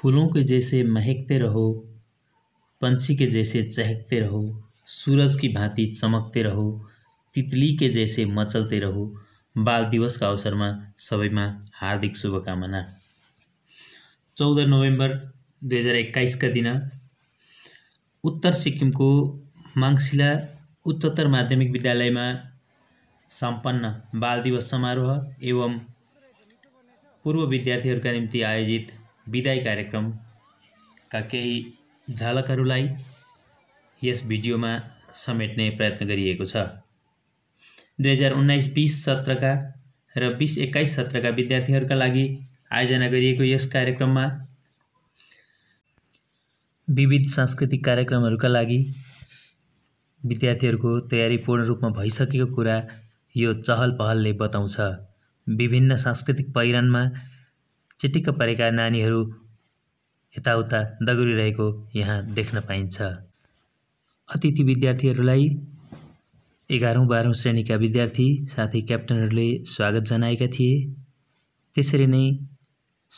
फूलों के जैसे महकते रहो पंछी के जैसे चहकते रहो सूरज की भांति चमकते रहो तितली के जैसे मचलते रहो बाल दिवस का अवसर में सब में हार्दिक शुभकामना चौदह नोवेम्बर दुई हजार का दिन उत्तर सिक्किम को मंगशिला उच्चतर माध्यमिक विद्यालय में संपन्न बाल दिवस समारोह एवं पूर्व का निम्ति आयोजित विदाई कार्यक्रमका केही झलकहरूलाई यस भिडियोमा समेट्ने प्रयत्न गरिएको छ दुई हजार उन्नाइस बिस सत्रका र बिस एक्काइस सत्रका विद्यार्थीहरूका लागि आयोजना गरिएको यस कार्यक्रममा विविध सांस्कृतिक कार्यक्रमहरूका लागि विद्यार्थीहरूको तयारी पूर्ण रूपमा भइसकेको कुरा यो चहल पहलले बताउँछ विभिन्न सांस्कृतिक पहिरनमा चिटिक्क परेका नानीहरू यताउता दगुरिरहेको यहाँ देख्न पाइन्छ अतिथि विद्यार्थीहरूलाई एघारौँ बाह्रौँ श्रेणीका विद्यार्थी साथै क्याप्टनहरूले स्वागत जनाएका थिए त्यसरी नै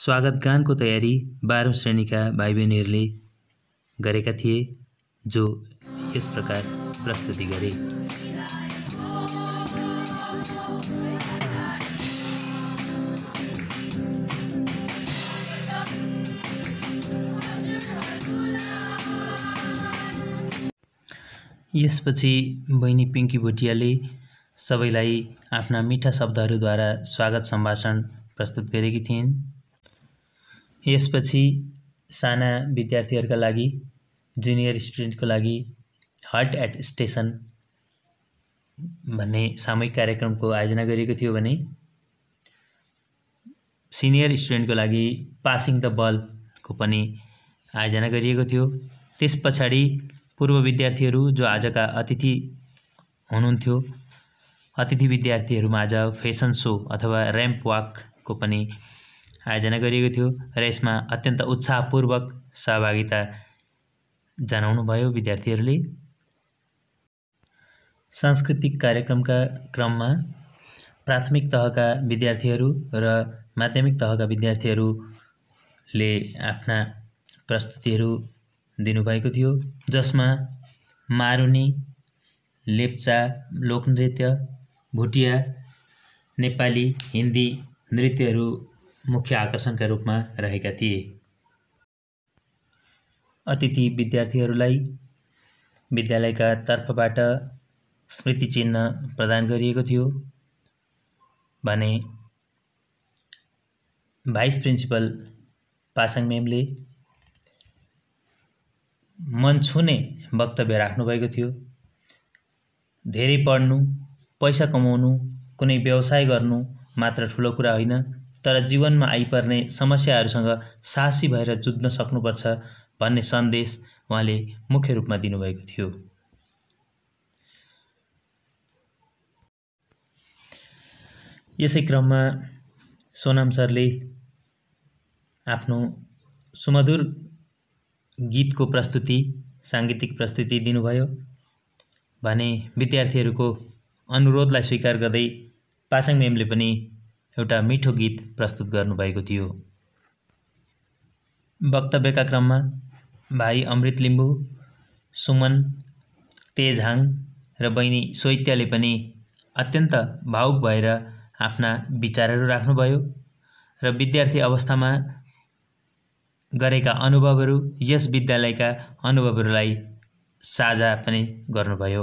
स्वागत गानको तयारी बाह्रौँ श्रेणीका भाइ बहिनीहरूले गरेका थिए जो यस प्रकार प्रस्तुति गरे यसपछि बहिनी पिङ्की भुटियाले सबैलाई आफ्ना मिठा शब्दहरूद्वारा स्वागत सम्भाषण प्रस्तुत गरेकी थिइन् यसपछि साना विद्यार्थीहरूका लागि जुनियर स्टुडेन्टको लागि हट एट स्टेसन भन्ने सामूहिक कार्यक्रमको आयोजना गरिएको थियो भने सिनियर स्टुडेन्टको लागि पासिङ द बल्बको पनि आयोजना गरिएको थियो त्यस पछाडि पूर्व विद्यार्थीहरू जो आजका अतिथि हुनुहुन्थ्यो अतिथि विद्यार्थीहरूमा आज फेसन सो अथवा ऱ्याम्प वाकको पनि आयोजना गरिएको थियो र यसमा अत्यन्त उत्साहपूर्वक सहभागिता जनाउनु भयो विद्यार्थीहरूले सांस्कृतिक कार्यक्रमका क्रममा प्राथमिक तहका विद्यार्थीहरू र माध्यमिक तहका विद्यार्थीहरूले आफ्ना प्रस्तुतिहरू दिनुभएको थियो जसमा मारुनी लेप्चा लोकनृत्य भुटिया नेपाली हिन्दी नृत्यहरू मुख्य आकर्षणका रूपमा रहेका थिए अतिथि विद्यार्थीहरूलाई विद्यालयका तर्फबाट स्मृति चिन्ह प्रदान गरिएको थियो भने भाइस प्रिन्सिपल पासाङ मेमले मन छुने वक्तव्य राख्नुभएको थियो धेरै पढ्नु पैसा कमाउनु कुनै व्यवसाय गर्नु मात्र ठुलो कुरा होइन तर जीवनमा आइपर्ने समस्याहरूसँग साहसी भएर जुझ्न सक्नुपर्छ भन्ने सन्देश उहाँले मुख्य रूपमा दिनुभएको थियो यसै क्रममा सोनाम सरले आफ्नो सुमधुर गीतको प्रस्तुति साङ्गीतिक प्रस्तुति दिनुभयो भने विद्यार्थीहरूको अनुरोधलाई स्वीकार गर्दै पासाङ म्यामले पनि एउटा मिठो गीत प्रस्तुत गर्नुभएको थियो वक्तव्यका क्रममा भाइ अमृत लिम्बू सुमन तेजहाङ र बहिनी सोइत्याले पनि अत्यन्त भावुक भएर आफ्ना विचारहरू राख्नुभयो र विद्यार्थी अवस्थामा गरेका अनुभवहरू यस विद्यालयका अनुभवहरूलाई साझा पनि गर्नुभयो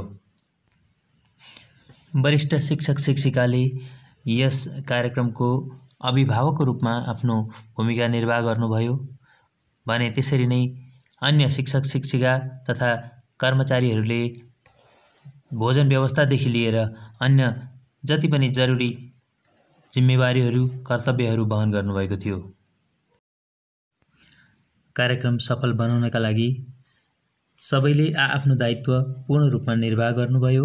वरिष्ठ शिक्षक शिक्षिकाले यस कार्यक्रमको अभिभावकको रूपमा आफ्नो भूमिका निर्वाह गर्नुभयो भने त्यसरी नै अन्य शिक्षक शिक्षिका तथा कर्मचारीहरूले भोजन व्यवस्थादेखि लिएर अन्य जति पनि जरुरी जिम्मेवारीहरू कर्तव्यहरू वहन गर्नुभएको थियो कार्यक्रम सफल बनाउनका लागि सबैले आआफ्नो दायित्व पूर्ण रूपमा निर्वाह गर्नुभयो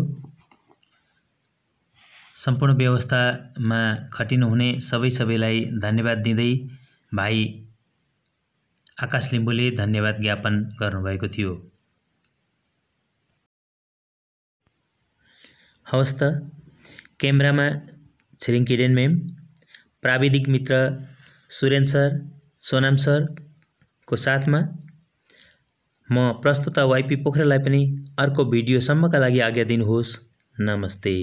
सम्पूर्ण व्यवस्थामा खटिनु हुने सबै सबैलाई धन्यवाद दिँदै भाइ आकाश लिम्बूले धन्यवाद ज्ञापन गर्नुभएको थियो हवस् त क्यामेरामा छिरिङ किडेन मेम प्राविधिक मित्र सुरेन सर सोनाम सर को साथमा म प्रस्तुता वाइपी पोखरेललाई पनि अर्को भिडियोसम्मका लागि आज्ञा दिनुहोस् नमस्ते